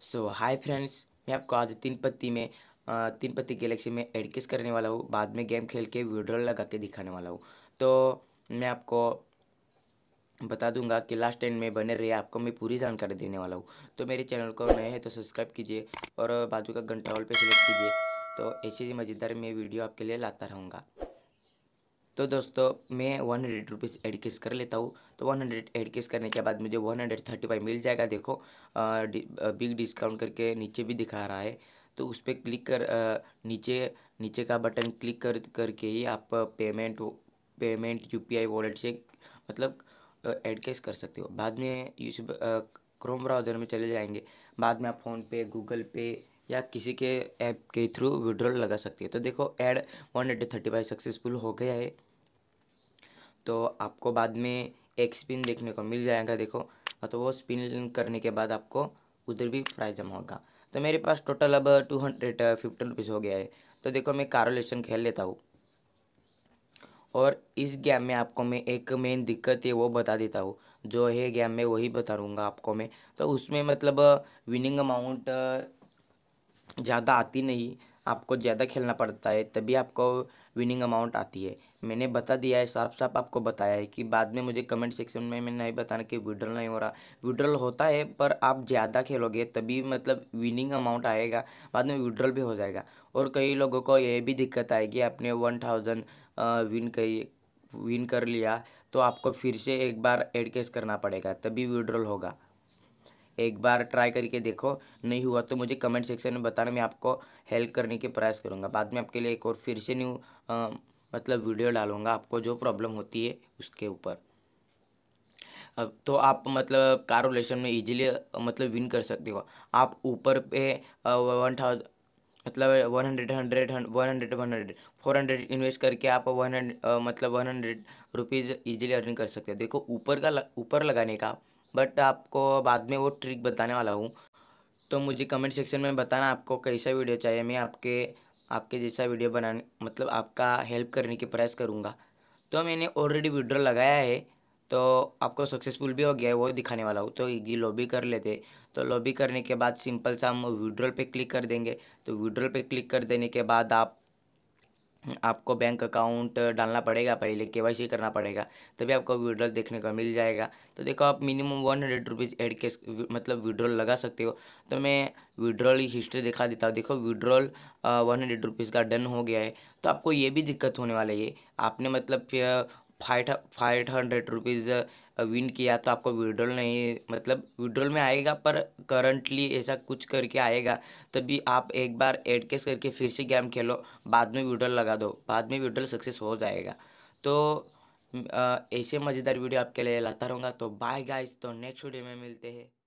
सो hi friends मैं आपको आज तीन पत्ती में तीन पत्ती गैलेक्सी में एडकेस करने वाला हूँ बाद में गेम खेल के वीड्रोल लगा के दिखाने वाला हूँ तो मैं आपको बता दूंगा कि लास्ट टाइम में बने रहे आपको मैं पूरी जानकारी देने वाला हूँ तो मेरे चैनल को नए हैं तो सब्सक्राइब कीजिए और बाजू का घंटा हॉल पर सेलेक्ट कीजिए तो ऐसे ही मज़ेदार मैं वीडियो आपके लिए लाता रहूँगा तो दोस्तों मैं one hundred rupees add cash कर लेता हूँ तो वन हंड्रेड एड केस करने के बाद मुझे वन हंड्रेड थर्टी फाइव मिल जाएगा देखो आ, डि, आ, बिग डिस्काउंट करके नीचे भी दिखा रहा है तो उस पर क्लिक कर आ, नीचे नीचे का बटन क्लिक कर करके ही आप payment payment U P I wallet से मतलब एड कैश कर सकते हो बाद में यूट्यूब क्रोम ब्राउज़र में चले जाएंगे बाद में आप फ़ोनपे गूगल पे या किसी के ऐप के थ्रू विड्रॉल लगा सकती है तो देखो add one hundred thirty five successful हो गया है तो आपको बाद में एक स्पिन देखने को मिल जाएगा देखो हाँ, तो वो स्पिन करने के बाद आपको उधर भी प्राइज जमा होगा तो मेरे पास टोटल अब टू हंड्रेड फिफ्टी रुपीज़ हो गया है तो देखो मैं कारोलेशन खेल लेता हूँ और इस गेम में आपको मैं एक मेन दिक्कत है वो बता देता हूँ जो है गेम में वही बता दूँगा आपको मैं तो उसमें मतलब विनिंग अमाउंट ज़्यादा आती नहीं आपको ज़्यादा खेलना पड़ता है तभी आपको विनिंग अमाउंट आती है मैंने बता दिया है साफ साफ आपको बताया है कि बाद में मुझे कमेंट सेक्शन में मैंने नहीं बताना कि विड्रॉल नहीं हो रहा विड्रॉल होता है पर आप ज़्यादा खेलोगे तभी मतलब विनिंग अमाउंट आएगा बाद में विड्रॉल भी हो जाएगा और कई लोगों को यह भी दिक्कत आएगी आपने वन थाउजेंड विन कही विन कर लिया तो आपको फिर से एक बार एड केस करना पड़ेगा तभी विड्रॉल होगा एक बार ट्राई करके देखो नहीं हुआ तो मुझे कमेंट सेक्शन में बताना मैं आपको हेल्प करने के प्रयास करूँगा बाद में आपके लिए एक और फिर से न्यू आ, मतलब वीडियो डालूँगा आपको जो प्रॉब्लम होती है उसके ऊपर अब तो आप मतलब कार रिलेशन में इजीली मतलब विन कर सकते हो आप ऊपर पे वन थाउज मतलब one hundred hundred one hundred one hundred four hundred invest करके आप वन हंड्रेड मतलब one hundred rupees easily earning कर सकते हो देखो ऊपर का ऊपर लगाने का बट आपको बाद में वो ट्रिक बताने वाला हूँ तो मुझे कमेंट सेक्शन में बताना आपको कैसा वीडियो चाहिए मैं आपके आपके जैसा वीडियो बनाने मतलब आपका हेल्प करने की प्रयास करूँगा तो मैंने ऑलरेडी विड्रॉ लगाया है तो आपको सक्सेसफुल भी हो गया है वो दिखाने वाला हूँ तो ये लॉबी कर लेते तो लॉबी करने के बाद सिंपल सा हम विड्रॉल पे क्लिक कर देंगे तो विड्रॉल पे क्लिक कर देने के बाद आप आपको बैंक अकाउंट डालना पड़ेगा पहले के वाई सी करना पड़ेगा तभी आपको विड्रॉल देखने को मिल जाएगा तो देखो आप minimum one hundred rupees add के मतलब विड्रॉल लगा सकते हो तो मैं विड्रॉल की हिस्ट्री दिखा देता हूँ देखो विड्रॉल वन हंड्रेड रुपीज़ का डन हो गया है तो आपको ये भी दिक्कत होने वाला है आपने मतलब five five hundred rupees win किया तो आपको विड्रॉल नहीं मतलब विड्रॉल में आएगा पर करंटली ऐसा कुछ करके आएगा तभी आप एक बार एड केस करके फिर से गेम खेलो बाद में विड्रॉल लगा दो बाद में विड्रॉल सक्सेस हो जाएगा तो ऐसे मज़ेदार वीडियो आपके लिए लाता रहूँगा तो बाय गाइस तो नेक्स्ट वीडियो में मिलते हैं